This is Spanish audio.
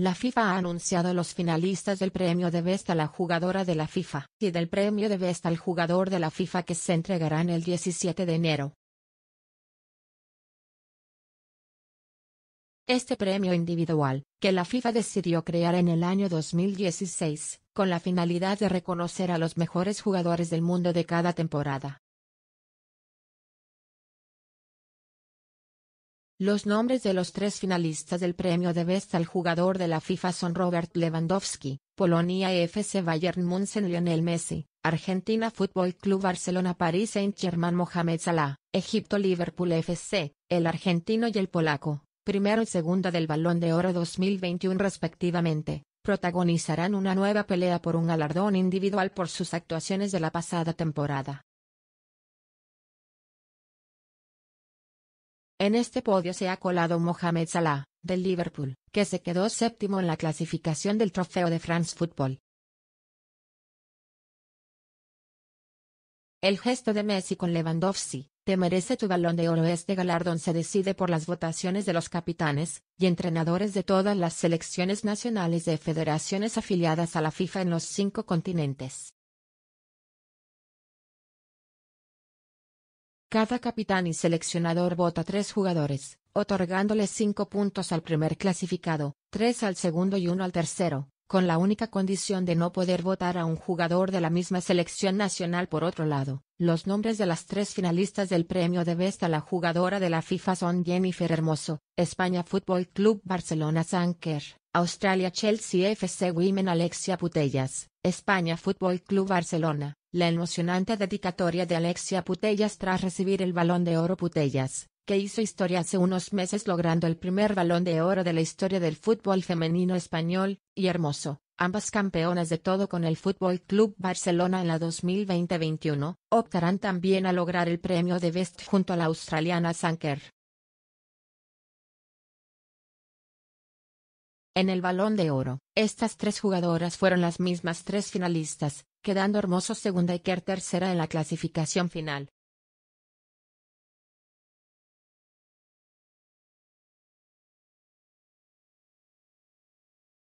La FIFA ha anunciado los finalistas del premio de besta a la jugadora de la FIFA y del premio de besta al jugador de la FIFA que se entregarán el 17 de enero. Este premio individual, que la FIFA decidió crear en el año 2016, con la finalidad de reconocer a los mejores jugadores del mundo de cada temporada, Los nombres de los tres finalistas del premio de Best al jugador de la FIFA son Robert Lewandowski, Polonia FC Bayern Munsen Lionel Messi, Argentina Fútbol Club Barcelona París Saint-Germain Mohamed Salah, Egipto Liverpool FC, el argentino y el polaco, primero y segundo del Balón de Oro 2021 respectivamente, protagonizarán una nueva pelea por un galardón individual por sus actuaciones de la pasada temporada. En este podio se ha colado Mohamed Salah, del Liverpool, que se quedó séptimo en la clasificación del Trofeo de France Football. El gesto de Messi con Lewandowski, te merece tu balón de oro. Este galardón se decide por las votaciones de los capitanes y entrenadores de todas las selecciones nacionales de federaciones afiliadas a la FIFA en los cinco continentes. Cada capitán y seleccionador vota tres jugadores, otorgándoles cinco puntos al primer clasificado, tres al segundo y uno al tercero, con la única condición de no poder votar a un jugador de la misma selección nacional. Por otro lado, los nombres de las tres finalistas del premio de besta a la jugadora de la FIFA son Jennifer Hermoso, España Fútbol Club Barcelona Sanker, Australia Chelsea FC Women Alexia Putellas, España Fútbol Club Barcelona. La emocionante dedicatoria de Alexia Putellas tras recibir el Balón de Oro Putellas, que hizo historia hace unos meses logrando el primer Balón de Oro de la historia del fútbol femenino español, y Hermoso, ambas campeonas de todo con el Fútbol Club Barcelona en la 2020-21, optarán también a lograr el premio de Best junto a la australiana Sanker. En el Balón de Oro, estas tres jugadoras fueron las mismas tres finalistas, quedando Hermoso segunda y Kerr tercera en la clasificación final.